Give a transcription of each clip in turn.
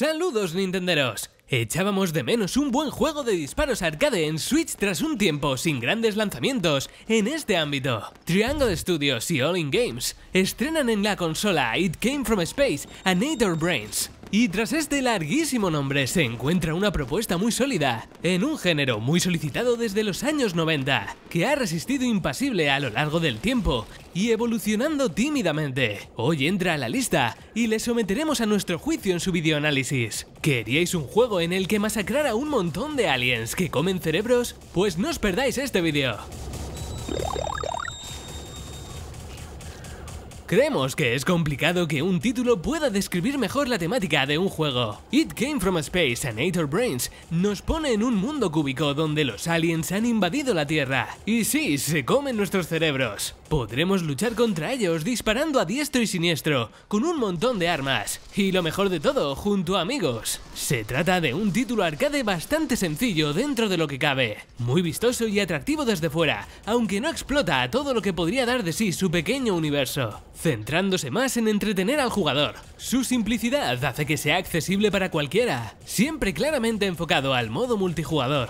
Saludos Nintenderos. Echábamos de menos un buen juego de disparos arcade en Switch tras un tiempo sin grandes lanzamientos en este ámbito. Triangle Studios y All In Games estrenan en la consola It Came From Space a Nator Brains, y tras este larguísimo nombre se encuentra una propuesta muy sólida, en un género muy solicitado desde los años 90, que ha resistido impasible a lo largo del tiempo y evolucionando tímidamente. Hoy entra a la lista y le someteremos a nuestro juicio en su videoanálisis. ¿Queríais un juego en el que masacrara a un montón de aliens que comen cerebros? Pues no os perdáis este vídeo. Creemos que es complicado que un título pueda describir mejor la temática de un juego. It Came From Space and Ate Brains nos pone en un mundo cúbico donde los aliens han invadido la Tierra. Y sí, se comen nuestros cerebros. Podremos luchar contra ellos disparando a diestro y siniestro, con un montón de armas. Y lo mejor de todo, junto a amigos. Se trata de un título arcade bastante sencillo dentro de lo que cabe. Muy vistoso y atractivo desde fuera, aunque no explota todo lo que podría dar de sí su pequeño universo centrándose más en entretener al jugador. Su simplicidad hace que sea accesible para cualquiera, siempre claramente enfocado al modo multijugador.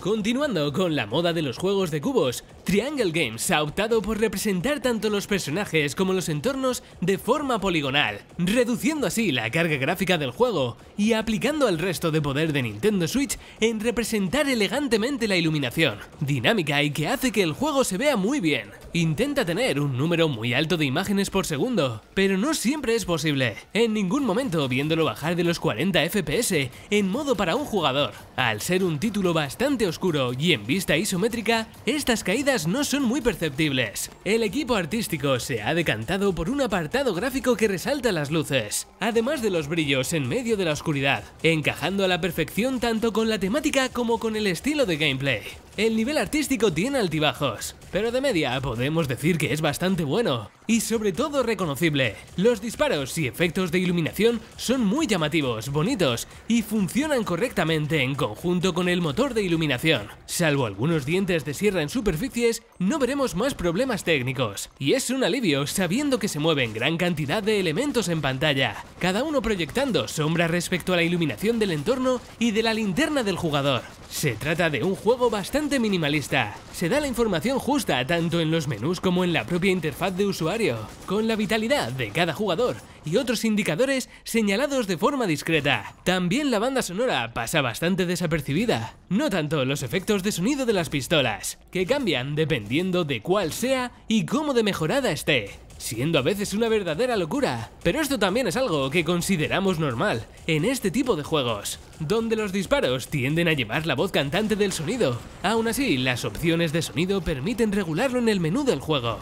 Continuando con la moda de los juegos de cubos, Triangle Games ha optado por representar tanto los personajes como los entornos de forma poligonal, reduciendo así la carga gráfica del juego y aplicando al resto de poder de Nintendo Switch en representar elegantemente la iluminación, dinámica y que hace que el juego se vea muy bien. Intenta tener un número muy alto de imágenes por segundo, pero no siempre es posible, en ningún momento viéndolo bajar de los 40 FPS en modo para un jugador. Al ser un título bastante oscuro y en vista isométrica, estas caídas no son muy perceptibles. El equipo artístico se ha decantado por un apartado gráfico que resalta las luces, además de los brillos en medio de la oscuridad, encajando a la perfección tanto con la temática como con el estilo de gameplay. El nivel artístico tiene altibajos, pero de media podemos decir que es bastante bueno y sobre todo reconocible. Los disparos y efectos de iluminación son muy llamativos, bonitos y funcionan correctamente en conjunto con el motor de iluminación. Salvo algunos dientes de sierra en superficies, no veremos más problemas técnicos y es un alivio sabiendo que se mueven gran cantidad de elementos en pantalla, cada uno proyectando sombras respecto a la iluminación del entorno y de la linterna del jugador. Se trata de un juego bastante minimalista. Se da la información justa tanto en los menús como en la propia interfaz de usuario, con la vitalidad de cada jugador y otros indicadores señalados de forma discreta. También la banda sonora pasa bastante desapercibida, no tanto los efectos de sonido de las pistolas, que cambian dependiendo de cuál sea y cómo de mejorada esté siendo a veces una verdadera locura. Pero esto también es algo que consideramos normal en este tipo de juegos, donde los disparos tienden a llevar la voz cantante del sonido. Aún así, las opciones de sonido permiten regularlo en el menú del juego.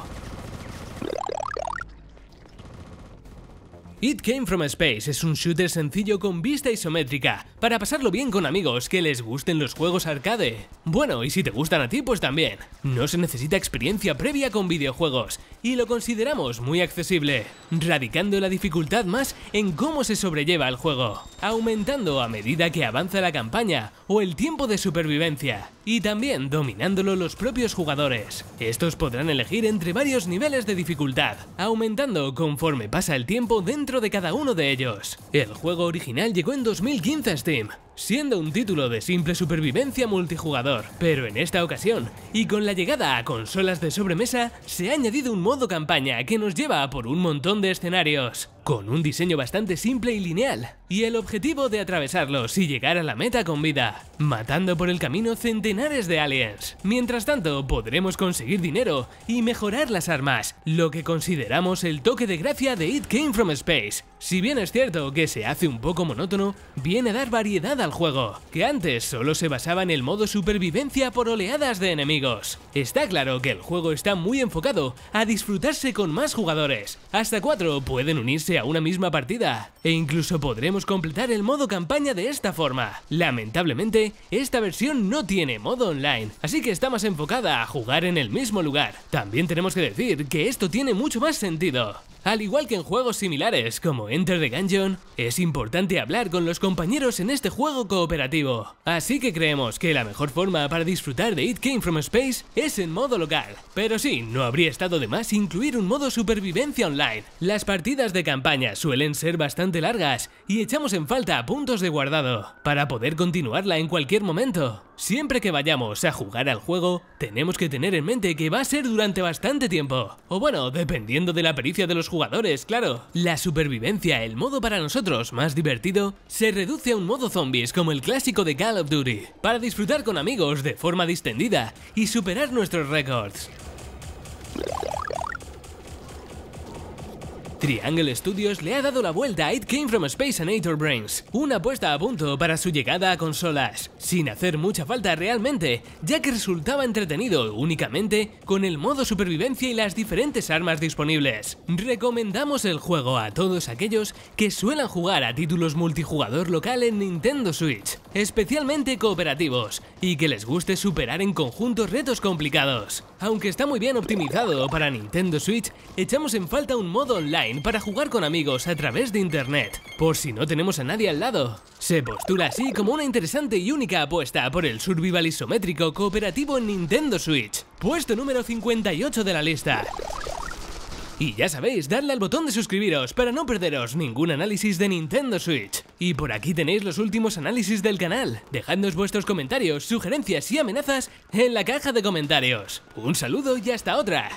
It Came From Space es un shooter sencillo con vista isométrica, para pasarlo bien con amigos que les gusten los juegos arcade. Bueno, y si te gustan a ti, pues también. No se necesita experiencia previa con videojuegos, y lo consideramos muy accesible, radicando la dificultad más en cómo se sobrelleva el juego, aumentando a medida que avanza la campaña o el tiempo de supervivencia y también dominándolo los propios jugadores. Estos podrán elegir entre varios niveles de dificultad, aumentando conforme pasa el tiempo dentro de cada uno de ellos. El juego original llegó en 2015 a Steam, siendo un título de simple supervivencia multijugador. Pero en esta ocasión, y con la llegada a consolas de sobremesa, se ha añadido un modo campaña que nos lleva por un montón de escenarios, con un diseño bastante simple y lineal, y el objetivo de atravesarlos y llegar a la meta con vida, matando por el camino centenares de aliens. Mientras tanto, podremos conseguir dinero y mejorar las armas, lo que consideramos el toque de gracia de It Came From Space. Si bien es cierto que se hace un poco monótono, viene a dar variedad a juego, que antes solo se basaba en el modo supervivencia por oleadas de enemigos. Está claro que el juego está muy enfocado a disfrutarse con más jugadores, hasta cuatro pueden unirse a una misma partida, e incluso podremos completar el modo campaña de esta forma. Lamentablemente, esta versión no tiene modo online, así que está más enfocada a jugar en el mismo lugar. También tenemos que decir que esto tiene mucho más sentido, al igual que en juegos similares como Enter the Gungeon, es importante hablar con los compañeros en este juego cooperativo. Así que creemos que la mejor forma para disfrutar de It Came From Space es en modo local. Pero sí, no habría estado de más incluir un modo supervivencia online. Las partidas de campaña suelen ser bastante largas y echamos en falta puntos de guardado para poder continuarla en cualquier momento. Siempre que vayamos a jugar al juego, tenemos que tener en mente que va a ser durante bastante tiempo. O bueno, dependiendo de la pericia de los jugadores, claro. La supervivencia, el modo para nosotros más divertido, se reduce a un modo zombies como el clásico de Call of Duty, para disfrutar con amigos de forma distendida y superar nuestros récords. Triangle Studios le ha dado la vuelta a It Came From Space and nature Brains, una apuesta a punto para su llegada a consolas, sin hacer mucha falta realmente, ya que resultaba entretenido únicamente con el modo supervivencia y las diferentes armas disponibles. Recomendamos el juego a todos aquellos que suelan jugar a títulos multijugador local en Nintendo Switch, especialmente cooperativos, y que les guste superar en conjunto retos complicados. Aunque está muy bien optimizado para Nintendo Switch, echamos en falta un modo online para jugar con amigos a través de internet, por si no tenemos a nadie al lado. Se postula así como una interesante y única apuesta por el survival isométrico cooperativo en Nintendo Switch, puesto número 58 de la lista. Y ya sabéis, darle al botón de suscribiros para no perderos ningún análisis de Nintendo Switch. Y por aquí tenéis los últimos análisis del canal. Dejadnos vuestros comentarios, sugerencias y amenazas en la caja de comentarios. Un saludo y hasta otra.